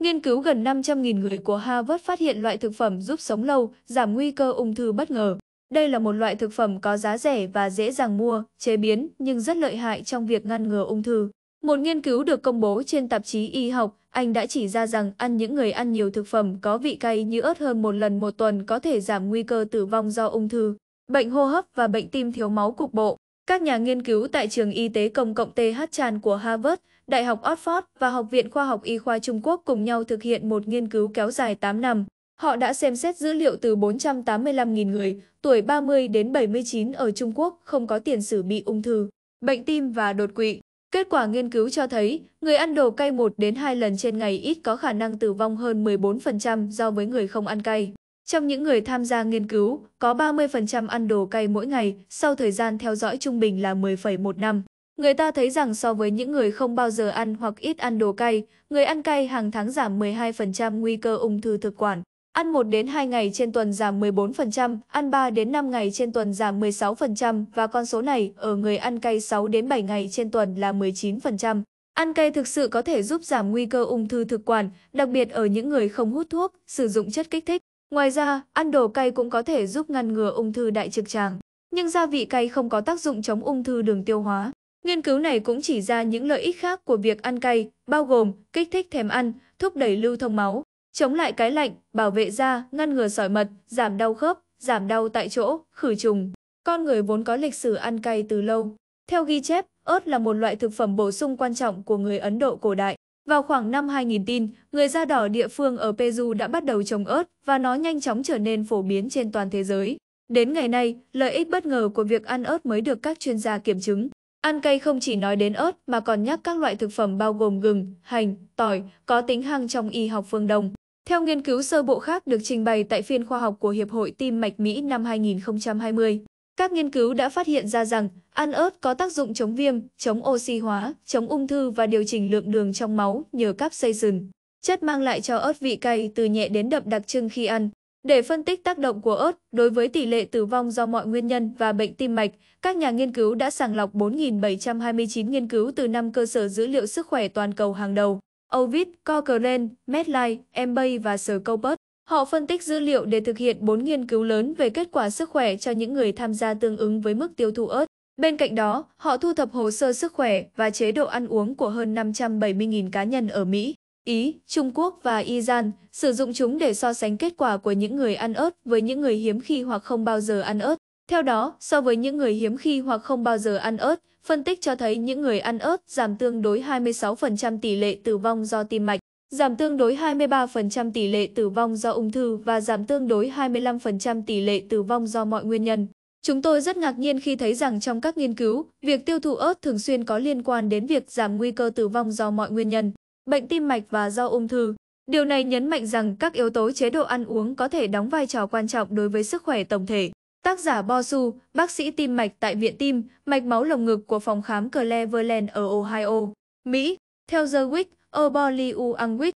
Nghiên cứu gần 500.000 người của Harvard phát hiện loại thực phẩm giúp sống lâu, giảm nguy cơ ung thư bất ngờ. Đây là một loại thực phẩm có giá rẻ và dễ dàng mua, chế biến nhưng rất lợi hại trong việc ngăn ngừa ung thư. Một nghiên cứu được công bố trên tạp chí Y học, Anh đã chỉ ra rằng ăn những người ăn nhiều thực phẩm có vị cay như ớt hơn một lần một tuần có thể giảm nguy cơ tử vong do ung thư, bệnh hô hấp và bệnh tim thiếu máu cục bộ. Các nhà nghiên cứu tại trường y tế công cộng TH Chan của Harvard, Đại học Oxford và Học viện Khoa học Y khoa Trung Quốc cùng nhau thực hiện một nghiên cứu kéo dài 8 năm. Họ đã xem xét dữ liệu từ 485.000 người tuổi 30 đến 79 ở Trung Quốc không có tiền sử bị ung thư, bệnh tim và đột quỵ. Kết quả nghiên cứu cho thấy, người ăn đồ cay 1 đến 2 lần trên ngày ít có khả năng tử vong hơn 14% so với người không ăn cay. Trong những người tham gia nghiên cứu, có 30% ăn đồ cay mỗi ngày sau thời gian theo dõi trung bình là 10,1 năm. Người ta thấy rằng so với những người không bao giờ ăn hoặc ít ăn đồ cay, người ăn cay hàng tháng giảm 12% nguy cơ ung thư thực quản. Ăn 1 đến 2 ngày trên tuần giảm 14%, ăn 3 đến 5 ngày trên tuần giảm 16% và con số này ở người ăn cay 6 đến 7 ngày trên tuần là 19%. Ăn cay thực sự có thể giúp giảm nguy cơ ung thư thực quản, đặc biệt ở những người không hút thuốc, sử dụng chất kích thích. Ngoài ra, ăn đồ cay cũng có thể giúp ngăn ngừa ung thư đại trực tràng, nhưng gia vị cay không có tác dụng chống ung thư đường tiêu hóa. Nghiên cứu này cũng chỉ ra những lợi ích khác của việc ăn cay, bao gồm kích thích thèm ăn, thúc đẩy lưu thông máu, chống lại cái lạnh, bảo vệ da, ngăn ngừa sỏi mật, giảm đau khớp, giảm đau tại chỗ, khử trùng. Con người vốn có lịch sử ăn cay từ lâu. Theo ghi chép, ớt là một loại thực phẩm bổ sung quan trọng của người Ấn Độ cổ đại. Vào khoảng năm 2000 tin, người da đỏ địa phương ở Peru đã bắt đầu trồng ớt và nó nhanh chóng trở nên phổ biến trên toàn thế giới. Đến ngày nay, lợi ích bất ngờ của việc ăn ớt mới được các chuyên gia kiểm chứng. Ăn cây không chỉ nói đến ớt mà còn nhắc các loại thực phẩm bao gồm gừng, hành, tỏi, có tính hăng trong y học phương Đông. Theo nghiên cứu sơ bộ khác được trình bày tại phiên khoa học của Hiệp hội Tim mạch Mỹ năm 2020, các nghiên cứu đã phát hiện ra rằng ăn ớt có tác dụng chống viêm, chống oxy hóa, chống ung thư và điều chỉnh lượng đường trong máu nhờ capsaicin. Chất mang lại cho ớt vị cay từ nhẹ đến đậm đặc trưng khi ăn. Để phân tích tác động của ớt đối với tỷ lệ tử vong do mọi nguyên nhân và bệnh tim mạch, các nhà nghiên cứu đã sàng lọc 4.729 nghiên cứu từ 5 cơ sở dữ liệu sức khỏe toàn cầu hàng đầu. Ovid, Cochrane, Medline, Embay và Scopus. Họ phân tích dữ liệu để thực hiện 4 nghiên cứu lớn về kết quả sức khỏe cho những người tham gia tương ứng với mức tiêu thụ ớt. Bên cạnh đó, họ thu thập hồ sơ sức khỏe và chế độ ăn uống của hơn 570.000 cá nhân ở Mỹ, Ý, Trung Quốc và Iran, sử dụng chúng để so sánh kết quả của những người ăn ớt với những người hiếm khi hoặc không bao giờ ăn ớt. Theo đó, so với những người hiếm khi hoặc không bao giờ ăn ớt, phân tích cho thấy những người ăn ớt giảm tương đối 26% tỷ lệ tử vong do tim mạch giảm tương đối 23% tỷ lệ tử vong do ung thư và giảm tương đối 25% tỷ lệ tử vong do mọi nguyên nhân. Chúng tôi rất ngạc nhiên khi thấy rằng trong các nghiên cứu, việc tiêu thụ ớt thường xuyên có liên quan đến việc giảm nguy cơ tử vong do mọi nguyên nhân, bệnh tim mạch và do ung thư. Điều này nhấn mạnh rằng các yếu tố chế độ ăn uống có thể đóng vai trò quan trọng đối với sức khỏe tổng thể. Tác giả Bosu, bác sĩ tim mạch tại Viện Tim, mạch máu lồng ngực của phòng khám Cleveland ở Ohio, Mỹ, theo The Week, Oboliu Anguic